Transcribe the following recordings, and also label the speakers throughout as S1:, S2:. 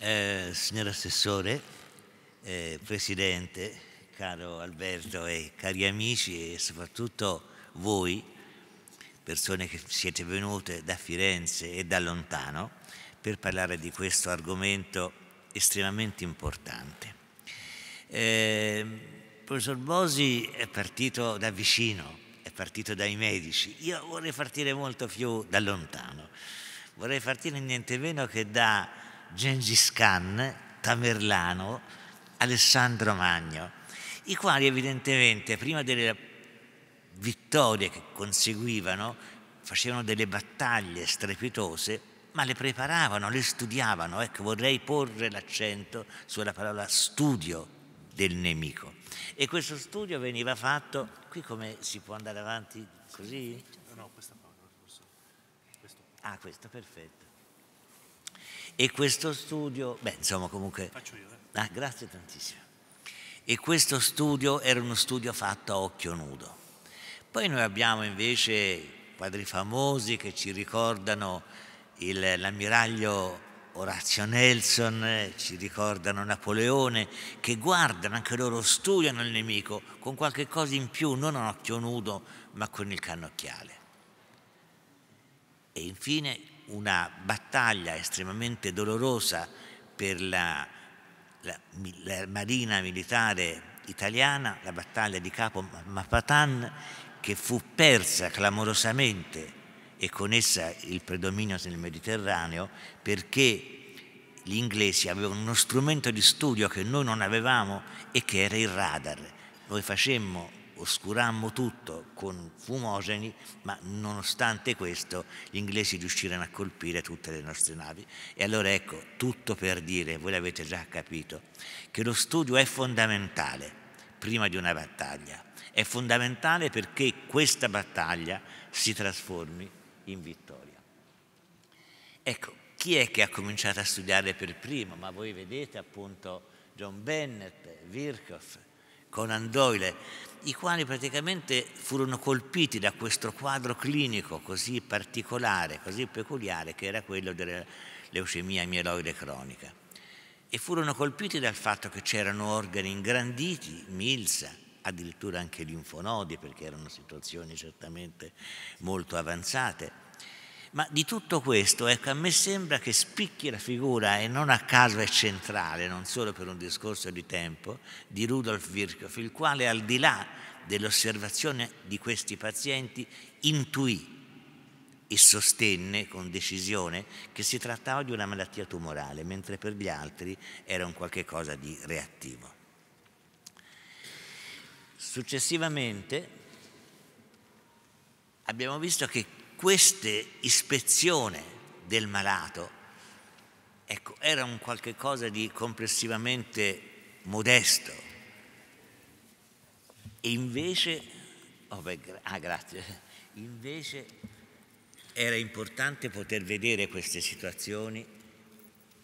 S1: Eh, signor Assessore, eh, Presidente, caro Alberto e cari amici e soprattutto voi, persone che siete venute da Firenze e da lontano per parlare di questo argomento estremamente importante. Eh, il professor Bosi è partito da vicino, è partito dai medici, io vorrei partire molto più da lontano, vorrei partire niente meno che da Gengis Khan, Tamerlano, Alessandro Magno, i quali evidentemente prima delle vittorie che conseguivano facevano delle battaglie strepitose, ma le preparavano, le studiavano. Ecco, vorrei porre l'accento sulla parola studio del nemico. E questo studio veniva fatto, qui come si può andare avanti così? No, questa parola. Ah, questo, perfetto. E questo studio, beh insomma comunque... Faccio io. Eh. Ah, grazie tantissimo. E questo studio era uno studio fatto a occhio nudo. Poi noi abbiamo invece quadri famosi che ci ricordano l'ammiraglio Orazio Nelson, ci ricordano Napoleone, che guardano, anche loro studiano il nemico con qualche cosa in più, non a occhio nudo, ma con il cannocchiale. E infine una battaglia estremamente dolorosa per la, la, la marina militare italiana, la battaglia di Capo Mapatan, che fu persa clamorosamente e con essa il predominio nel Mediterraneo perché gli inglesi avevano uno strumento di studio che noi non avevamo e che era il radar. Noi facemmo oscurammo tutto con fumogeni, ma nonostante questo gli inglesi riuscirono a colpire tutte le nostre navi. E allora ecco, tutto per dire, voi l'avete già capito, che lo studio è fondamentale prima di una battaglia. È fondamentale perché questa battaglia si trasformi in vittoria. Ecco, chi è che ha cominciato a studiare per primo? Ma voi vedete appunto John Bennett, Virchow, Conan Doyle, i quali praticamente furono colpiti da questo quadro clinico così particolare, così peculiare, che era quello della leucemia mieloide cronica. E furono colpiti dal fatto che c'erano organi ingranditi, milza, addirittura anche linfonodi, perché erano situazioni certamente molto avanzate, ma di tutto questo, ecco, a me sembra che spicchi la figura, e non a caso è centrale, non solo per un discorso di tempo, di Rudolf Virchow, il quale al di là dell'osservazione di questi pazienti intuì e sostenne con decisione che si trattava di una malattia tumorale, mentre per gli altri era un qualche cosa di reattivo. Successivamente abbiamo visto che queste ispezione del malato ecco, era un qualche cosa di complessivamente modesto. E invece, oh beh, ah, grazie, invece era importante poter vedere queste situazioni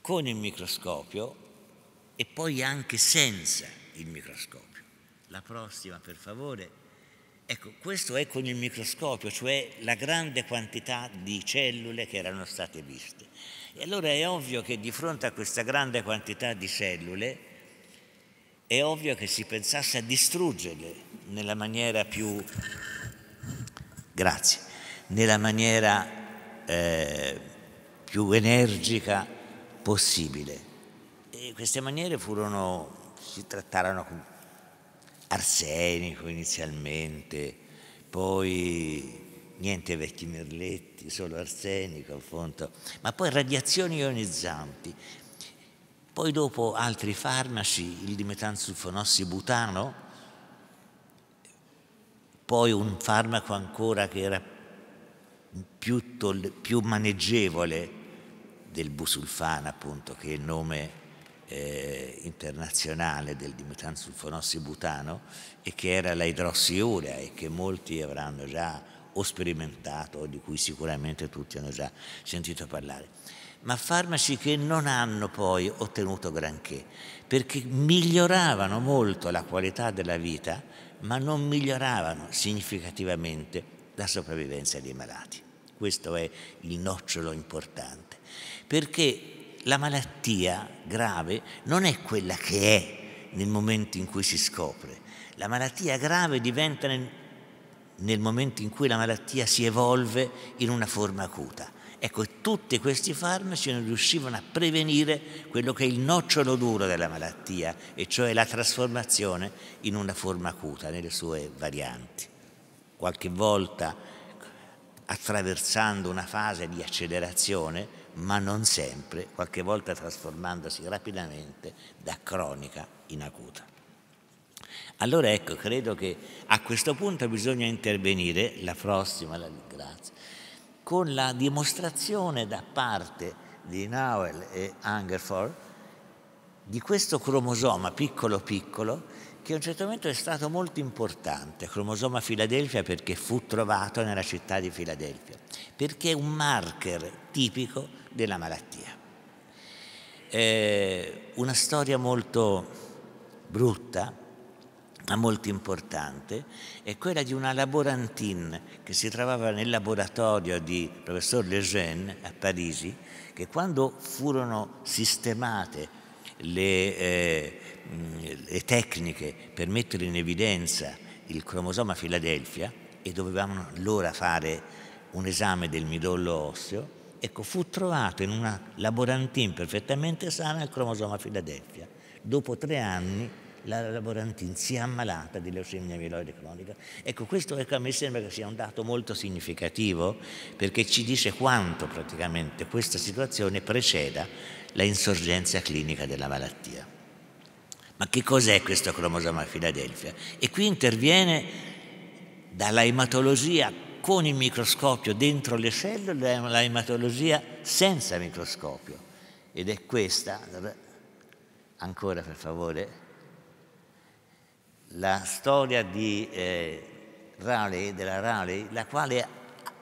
S1: con il microscopio e poi anche senza il microscopio. La prossima, per favore. Ecco, questo è con il microscopio, cioè la grande quantità di cellule che erano state viste. E allora è ovvio che di fronte a questa grande quantità di cellule, è ovvio che si pensasse a distruggerle nella maniera più... Grazie, nella maniera eh, più energica possibile. E queste maniere furono, si trattarono arsenico inizialmente, poi niente vecchi merletti, solo arsenico appunto, ma poi radiazioni ionizzanti, poi dopo altri farmaci, il dimetansulfonossibutano, poi un farmaco ancora che era più, più maneggevole del busulfana appunto, che è il nome eh, internazionale del butano e che era la idrossiurea e che molti avranno già o sperimentato o di cui sicuramente tutti hanno già sentito parlare. Ma farmaci che non hanno poi ottenuto granché, perché miglioravano molto la qualità della vita, ma non miglioravano significativamente la sopravvivenza dei malati. Questo è il nocciolo importante, perché la malattia grave non è quella che è nel momento in cui si scopre, la malattia grave diventa nel, nel momento in cui la malattia si evolve in una forma acuta. Ecco, tutti questi farmaci non riuscivano a prevenire quello che è il nocciolo duro della malattia, e cioè la trasformazione in una forma acuta nelle sue varianti. Qualche volta attraversando una fase di accelerazione, ma non sempre, qualche volta trasformandosi rapidamente da cronica in acuta. Allora ecco, credo che a questo punto bisogna intervenire, la prossima, la ringrazio, con la dimostrazione da parte di Nowell e Angerford di questo cromosoma piccolo piccolo che a un certo momento è stato molto importante, cromosoma Filadelfia perché fu trovato nella città di Filadelfia, perché è un marker tipico della malattia. Eh, una storia molto brutta, ma molto importante, è quella di una laborantine che si trovava nel laboratorio di professor Lejeune a Parigi, che quando furono sistemate le, eh, le tecniche per mettere in evidenza il cromosoma Filadelfia e dovevamo allora fare un esame del midollo osseo, Ecco, fu trovato in una laborantin perfettamente sana il cromosoma Filadelfia. Dopo tre anni la laborantin si è ammalata di leucemia mieloide cronica. Ecco, questo ecco, a me sembra che sia un dato molto significativo perché ci dice quanto praticamente questa situazione preceda la insorgenza clinica della malattia. Ma che cos'è questo cromosoma Filadelfia? E qui interviene dalla ematologia con il microscopio dentro le cellule, la ematologia senza microscopio. Ed è questa, ancora per favore, la storia di eh, Raleigh, della Raleigh, la quale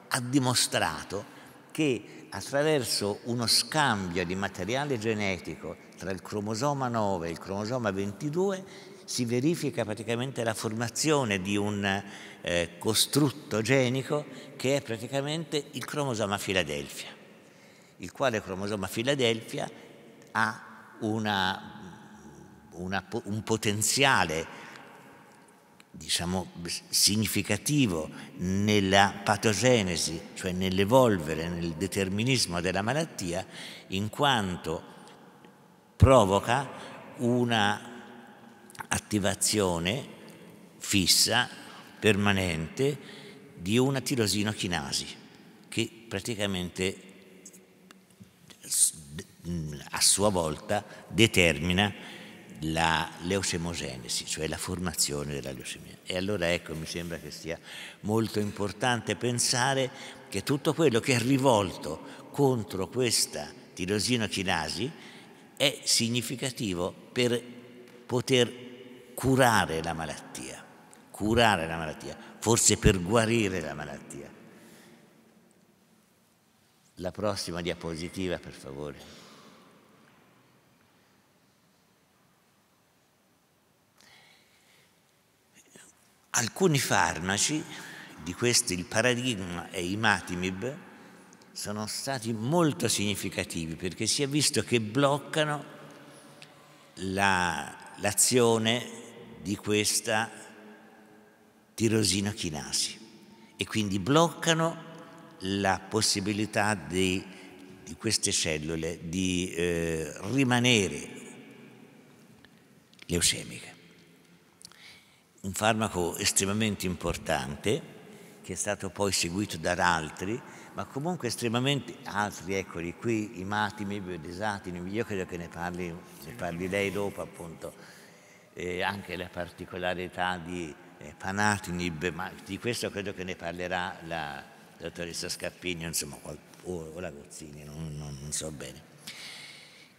S1: ha dimostrato che attraverso uno scambio di materiale genetico tra il cromosoma 9 e il cromosoma 22 si verifica praticamente la formazione di un eh, costrutto genico che è praticamente il cromosoma Filadelfia, il quale cromosoma Filadelfia ha una, una, un potenziale diciamo, significativo nella patogenesi, cioè nell'evolvere, nel determinismo della malattia, in quanto provoca una attivazione fissa, permanente, di una tirosina chinasi che praticamente a sua volta determina la leucemogenesi, cioè la formazione della leucemia. E allora ecco, mi sembra che sia molto importante pensare che tutto quello che è rivolto contro questa tirosina chinasi è significativo per poter curare la malattia, curare la malattia, forse per guarire la malattia. La prossima diapositiva, per favore. Alcuni farmaci, di questi il paradigma e i matimib, sono stati molto significativi perché si è visto che bloccano la, l'azione di questa tirosina chinasi e quindi bloccano la possibilità di, di queste cellule di eh, rimanere leucemiche. Un farmaco estremamente importante che è stato poi seguito da altri, ma comunque estremamente altri, eccoli qui, i matimi, i biodesati, io credo che ne parli, ne parli lei dopo appunto eh, anche la particolarità di eh, Panatinib, ma di questo credo che ne parlerà la dottoressa Scappini insomma, o, o la Gozzini, non, non, non so bene.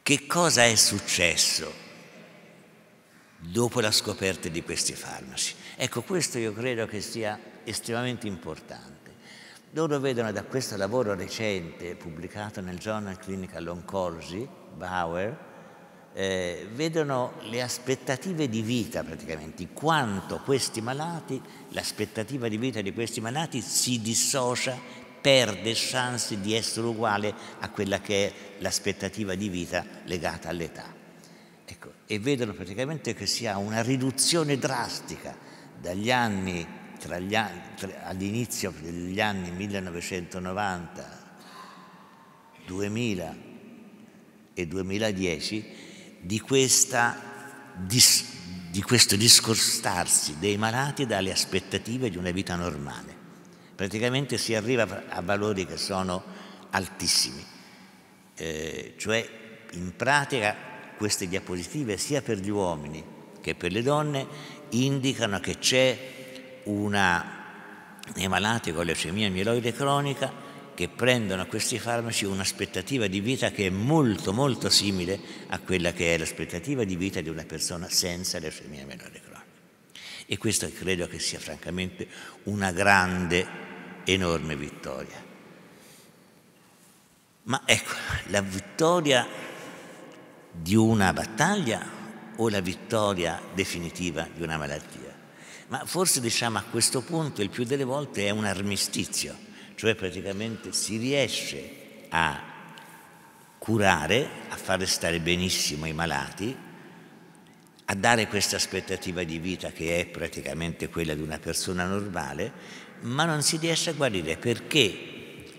S1: Che cosa è successo dopo la scoperta di questi farmaci? Ecco, questo io credo che sia estremamente importante. Loro vedono da questo lavoro recente pubblicato nel Journal Clinical Oncology, Bauer, eh, vedono le aspettative di vita praticamente, quanto questi malati, l'aspettativa di vita di questi malati si dissocia, perde chance di essere uguale a quella che è l'aspettativa di vita legata all'età. Ecco, e vedono praticamente che si ha una riduzione drastica dagli anni, anni tra, all'inizio degli anni 1990, 2000 e 2010 di, questa, di, di questo discostarsi dei malati dalle aspettative di una vita normale. Praticamente si arriva a valori che sono altissimi, eh, cioè in pratica queste diapositive sia per gli uomini che per le donne indicano che c'è una nei malati con leucemia mieloide cronica che prendono questi farmaci un'aspettativa di vita che è molto molto simile a quella che è l'aspettativa di vita di una persona senza leucemia melore cronica. E questo credo che sia francamente una grande, enorme vittoria. Ma ecco, la vittoria di una battaglia o la vittoria definitiva di una malattia? Ma forse diciamo a questo punto il più delle volte è un armistizio cioè praticamente si riesce a curare, a fare stare benissimo i malati, a dare questa aspettativa di vita che è praticamente quella di una persona normale, ma non si riesce a guarire perché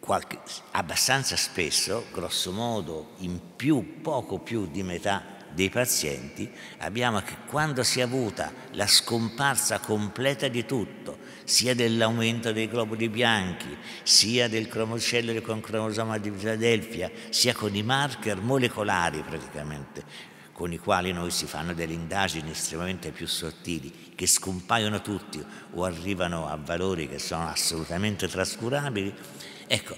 S1: qualche, abbastanza spesso, grosso modo, in più, poco più di metà dei pazienti, abbiamo che quando si è avuta la scomparsa completa di tutto, sia dell'aumento dei globuli bianchi, sia del cromocellule con cromosoma di Filadelfia, sia con i marker molecolari praticamente con i quali noi si fanno delle indagini estremamente più sottili, che scompaiono tutti o arrivano a valori che sono assolutamente trascurabili. Ecco,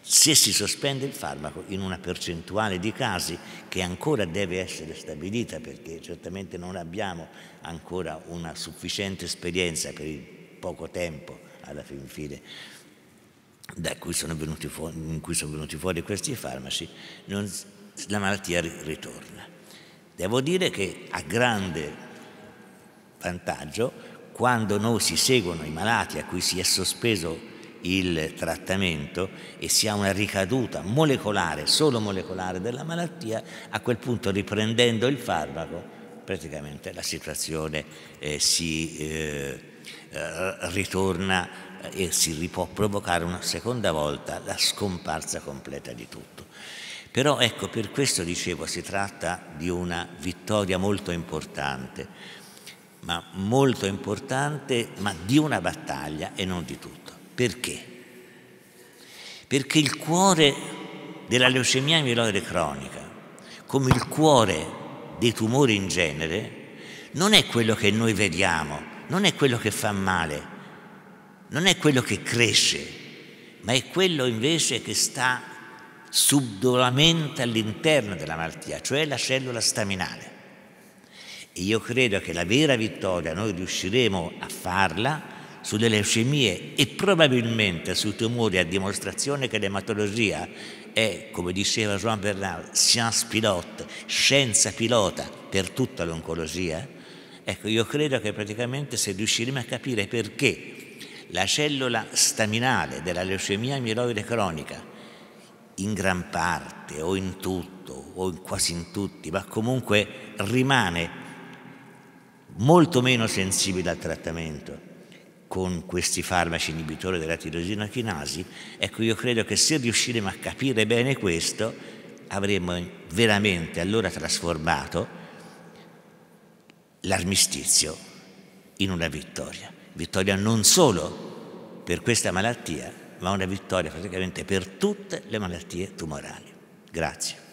S1: se si sospende il farmaco in una percentuale di casi che ancora deve essere stabilita perché certamente non abbiamo ancora una sufficiente esperienza per il poco tempo alla fin fine cui fuori, in cui sono venuti fuori questi farmaci, non, la malattia ritorna. Devo dire che a grande vantaggio, quando noi si seguono i malati a cui si è sospeso il trattamento e si ha una ricaduta molecolare, solo molecolare della malattia, a quel punto riprendendo il farmaco praticamente la situazione eh, si... Eh, eh, ritorna eh, e si può provocare una seconda volta la scomparsa completa di tutto. Però ecco, per questo dicevo, si tratta di una vittoria molto importante, ma molto importante, ma di una battaglia e non di tutto. Perché? Perché il cuore della leucemia mieloide cronica, come il cuore dei tumori in genere, non è quello che noi vediamo non è quello che fa male, non è quello che cresce, ma è quello invece che sta subdolamente all'interno della malattia, cioè la cellula staminale. E io credo che la vera vittoria noi riusciremo a farla sulle leucemie e probabilmente sui tumori a dimostrazione che l'ematologia è, come diceva Jean Bernard, science pilote, scienza pilota per tutta l'oncologia Ecco, io credo che praticamente se riusciremo a capire perché la cellula staminale della leucemia mieloide cronica, in gran parte o in tutto o in quasi in tutti, ma comunque rimane molto meno sensibile al trattamento con questi farmaci inibitori della tirosina chinasi, ecco io credo che se riusciremo a capire bene questo avremo veramente allora trasformato l'armistizio in una vittoria. Vittoria non solo per questa malattia, ma una vittoria praticamente per tutte le malattie tumorali. Grazie.